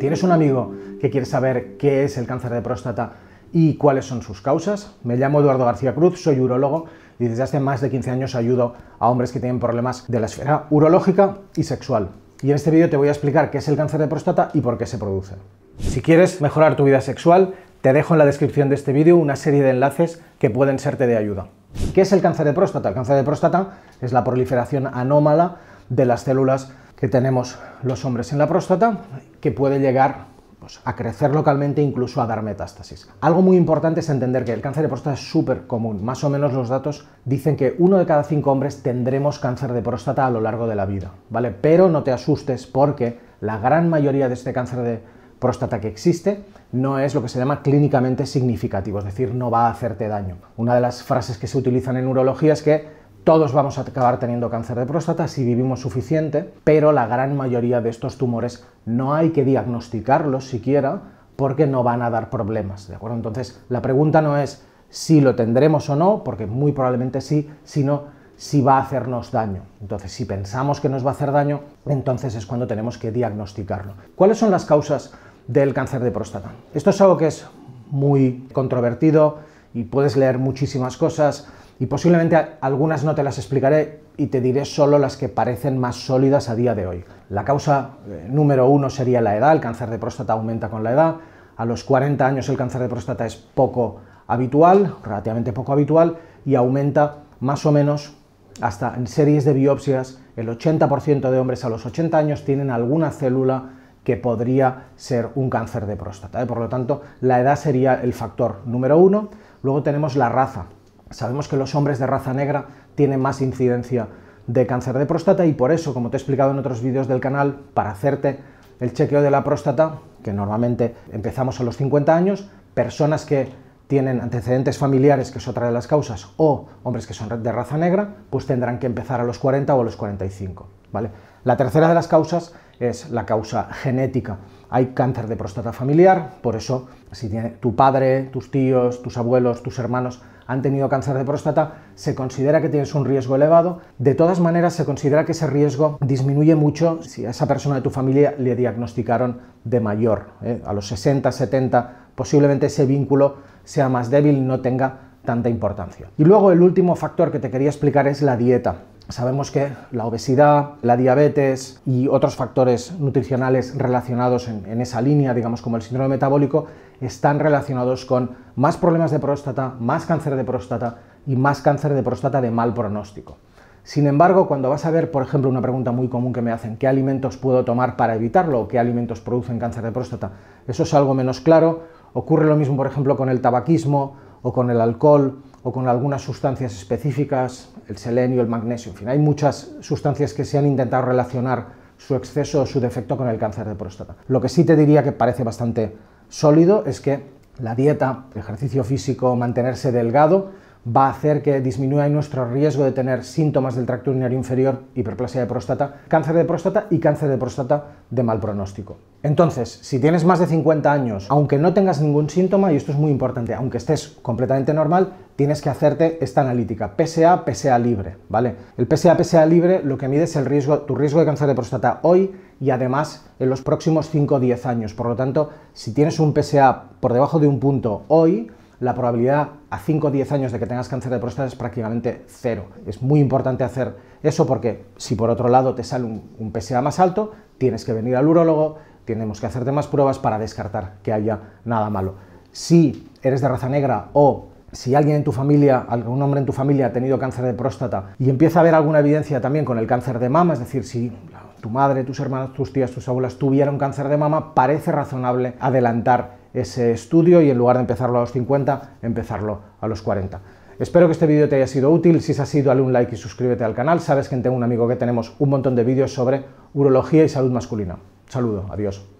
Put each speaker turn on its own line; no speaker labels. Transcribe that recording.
¿Tienes un amigo que quiere saber qué es el cáncer de próstata y cuáles son sus causas? Me llamo Eduardo García Cruz, soy urologo y desde hace más de 15 años ayudo a hombres que tienen problemas de la esfera urológica y sexual. Y en este vídeo te voy a explicar qué es el cáncer de próstata y por qué se produce. Si quieres mejorar tu vida sexual, te dejo en la descripción de este vídeo una serie de enlaces que pueden serte de ayuda. ¿Qué es el cáncer de próstata? El cáncer de próstata es la proliferación anómala de las células que tenemos los hombres en la próstata, que puede llegar pues, a crecer localmente, incluso a dar metástasis. Algo muy importante es entender que el cáncer de próstata es súper común. Más o menos los datos dicen que uno de cada cinco hombres tendremos cáncer de próstata a lo largo de la vida, ¿vale? Pero no te asustes porque la gran mayoría de este cáncer de próstata que existe no es lo que se llama clínicamente significativo, es decir, no va a hacerte daño. Una de las frases que se utilizan en urología es que todos vamos a acabar teniendo cáncer de próstata si vivimos suficiente, pero la gran mayoría de estos tumores no hay que diagnosticarlos siquiera porque no van a dar problemas, ¿de acuerdo? Entonces, la pregunta no es si lo tendremos o no, porque muy probablemente sí, sino si va a hacernos daño. Entonces, si pensamos que nos va a hacer daño, entonces es cuando tenemos que diagnosticarlo. ¿Cuáles son las causas del cáncer de próstata? Esto es algo que es muy controvertido y puedes leer muchísimas cosas y posiblemente algunas no te las explicaré y te diré solo las que parecen más sólidas a día de hoy. La causa eh, número uno sería la edad, el cáncer de próstata aumenta con la edad, a los 40 años el cáncer de próstata es poco habitual, relativamente poco habitual, y aumenta más o menos hasta en series de biopsias, el 80% de hombres a los 80 años tienen alguna célula que podría ser un cáncer de próstata. ¿eh? Por lo tanto, la edad sería el factor número uno. Luego tenemos la raza. Sabemos que los hombres de raza negra tienen más incidencia de cáncer de próstata y por eso, como te he explicado en otros vídeos del canal, para hacerte el chequeo de la próstata, que normalmente empezamos a los 50 años, personas que tienen antecedentes familiares, que es otra de las causas, o hombres que son de raza negra, pues tendrán que empezar a los 40 o a los 45. ¿vale? La tercera de las causas es la causa genética. Hay cáncer de próstata familiar, por eso si tiene tu padre, tus tíos, tus abuelos, tus hermanos han tenido cáncer de próstata, se considera que tienes un riesgo elevado. De todas maneras, se considera que ese riesgo disminuye mucho si a esa persona de tu familia le diagnosticaron de mayor, ¿eh? a los 60, 70, posiblemente ese vínculo sea más débil, y no tenga tanta importancia. Y luego el último factor que te quería explicar es la dieta. Sabemos que la obesidad, la diabetes y otros factores nutricionales relacionados en, esa línea, digamos como el síndrome metabólico, están relacionados con más problemas de próstata, más cáncer de próstata y más cáncer de próstata de mal pronóstico. Sin embargo, cuando vas a ver, por ejemplo, una pregunta muy común que me hacen, ¿qué alimentos puedo tomar para evitarlo o qué alimentos producen cáncer de próstata? Eso es algo menos claro. Ocurre lo mismo, por ejemplo, con el tabaquismo o con el alcohol o con algunas sustancias específicas, el selenio, el magnesio. En fin, hay muchas sustancias que se han intentado relacionar su exceso o su defecto con el cáncer de próstata. Lo que sí te diría que parece bastante sólido es que la dieta, el ejercicio físico, mantenerse delgado, va a hacer que disminuya nuestro riesgo de tener síntomas del tracto urinario inferior, hiperplasia de próstata, cáncer de próstata y cáncer de próstata de mal pronóstico. Entonces, si tienes más de 50 años, aunque no tengas ningún síntoma, y esto es muy importante, aunque estés completamente normal, tienes que hacerte esta analítica, PSA, PSA libre, ¿vale? El PSA, PSA libre lo que mide es el riesgo, tu riesgo de cáncer de próstata hoy y además en los próximos 5 o 10 años. Por lo tanto, si tienes un PSA por debajo de un punto hoy, la probabilidad a 5 o 10 años de que tengas cáncer de próstata es prácticamente cero. Es muy importante hacer eso porque si por otro lado te sale un, PSA más alto, tienes que venir al urólogo, tenemos que hacerte más pruebas para descartar que haya nada malo. Si eres de raza negra o si alguien en tu familia, algún hombre en tu familia ha tenido cáncer de próstata y empieza a haber alguna evidencia también con el cáncer de mama, es decir, si tu madre, tus hermanos, tus tías, tus abuelas tuvieron cáncer de mama, parece razonable adelantar ese estudio y en lugar de empezarlo a los 50, empezarlo a los 40. Espero que este vídeo te haya sido útil. Si es así, dale un like y suscríbete al canal. Sabes que Tengo un Amigo que tenemos un montón de vídeos sobre urología y salud masculina. saludo, adiós.